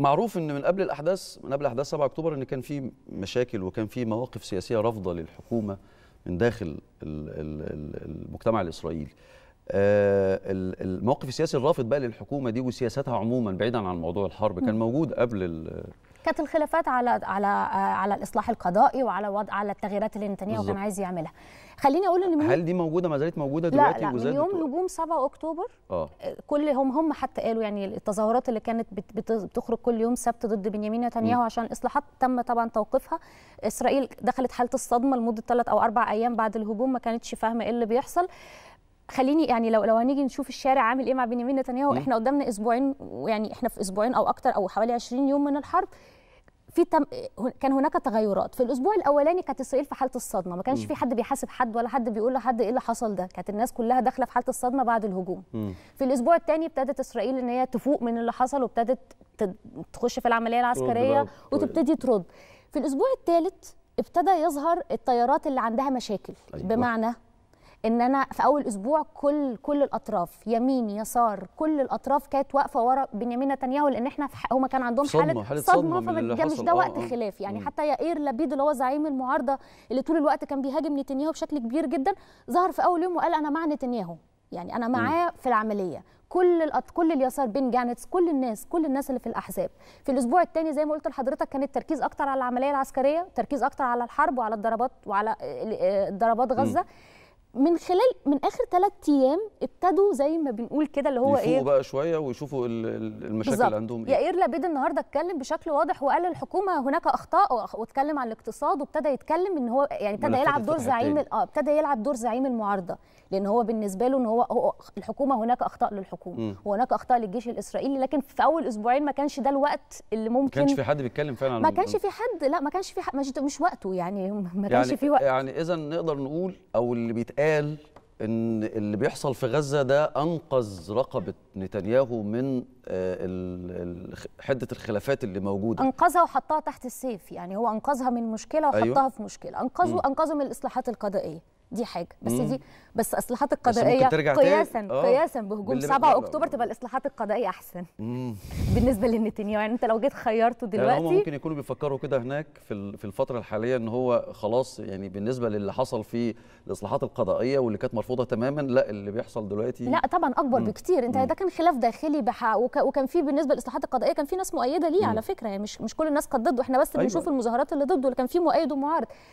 معروف ان من قبل الاحداث من قبل احداث 7 اكتوبر ان كان في مشاكل وكان في مواقف سياسيه رافضه للحكومه من داخل المجتمع الاسرائيلي آه، الموقف السياسي الرافض بقى للحكومه دي وسياساتها عموما بعيدا عن موضوع الحرب كان موجود قبل كانت الخلافات على على آه، على الاصلاح القضائي وعلى وضع على التغييرات اللي نتنياهو كان عايز يعملها خليني اقول ان من هل دي موجوده ما زالت موجوده دلوقتي لا لا من يوم هجوم 7 اكتوبر أوه. آه، كل هم هم حتى قالوا يعني التظاهرات اللي كانت بتخرج كل يوم سبت ضد بنيامين نتنياهو عشان الاصلاحات تم طبعا توقيفها اسرائيل دخلت حاله الصدمه لمده ثلاث او اربع ايام بعد الهجوم ما كانتش فاهمه ايه اللي بيحصل خليني يعني لو لو هنيجي نشوف الشارع عامل ايه مع بنيامين نتنياهو احنا قدامنا اسبوعين يعني احنا في اسبوعين او اكتر او حوالي 20 يوم من الحرب في تم... كان هناك تغيرات في الاسبوع الاولاني كانت اسرائيل في حاله الصدمه ما كانش م. في حد بيحاسب حد ولا حد بيقول لحد ايه اللي حصل ده كانت الناس كلها داخله في حاله الصدمه بعد الهجوم م. في الاسبوع الثاني ابتدت اسرائيل ان هي تفوق من اللي حصل وابتدت تخش في العمليه العسكريه وتبتدي ترد في الاسبوع الثالث ابتدى يظهر الطيارات اللي عندها مشاكل أيوة. بمعنى ان انا في اول اسبوع كل كل الاطراف يمين يسار كل الاطراف كانت واقفه ورا بنيامين نتنياهو لان احنا هم كان عندهم حاله صدمه, صدمة فده مش ده آه، وقت آه. خلاف يعني م. حتى يائير لبيد اللي هو زعيم المعارضه اللي طول الوقت كان بيهاجم نتنياهو بشكل كبير جدا ظهر في اول يوم وقال انا مع نتنياهو يعني انا معاه في العمليه كل الأط... كل اليسار بين جانتس كل الناس كل الناس اللي في الاحزاب في الاسبوع الثاني زي ما قلت لحضرتك كان التركيز اكتر على العمليه العسكريه تركيز اكتر على الحرب وعلى الضربات وعلى آه، آه، ضربات غزه م. من خلال من اخر ثلاث ايام ابتدوا زي ما بنقول كده اللي هو ايه بقى شويه ويشوفوا المشاكل بالزبط. اللي عندهم ايه يائير لبيد النهارده اتكلم بشكل واضح وقال الحكومه هناك اخطاء واتكلم عن الاقتصاد وابتدى يتكلم ان هو يعني ابتدى يلعب دور زعيم اه ابتدى يلعب دور زعيم المعارضه لان هو بالنسبه له ان هو, هو الحكومه هناك اخطاء للحكومه وهناك اخطاء للجيش الاسرائيلي لكن في اول اسبوعين ما كانش ده الوقت اللي ممكن ما كانش في حد بيتكلم فعلا ما كانش في حد لا ما كانش في حد مش وقته يعني ما كانش يعني في وقت يعني اذا نقدر نقول او اللي قال ان اللي بيحصل في غزه ده انقذ رقبه نتنياهو من آه، حده الخلافات اللي موجوده انقذها وحطها تحت السيف يعني هو انقذها من مشكله وحطها أيوة. في مشكله انقذه انقذه من الاصلاحات القضائيه دي حاجه بس مم. دي بس الاصلاحات القضائيه ترجع قياسا آه. قياسا بهجوم 7 اكتوبر تبقى الاصلاحات القضائيه احسن مم. بالنسبه لنتنياهو يعني انت لو جيت خيرته يعني دلوقتي يعني هم ممكن يكونوا بيفكروا كده هناك في في الفتره الحاليه ان هو خلاص يعني بالنسبه للي حصل في الاصلاحات القضائيه واللي كانت مرفوضه تماما لا اللي بيحصل دلوقتي لا طبعا اكبر مم. بكتير انت ده كان خلاف داخلي بحق وكان في بالنسبه للاصلاحات القضائيه كان في ناس مؤيده ليه مم. على فكره يعني مش مش كل الناس كانت ضده احنا بس أيوة. بنشوف المظاهرات اللي ضده اللي كان في مؤيد ومعارض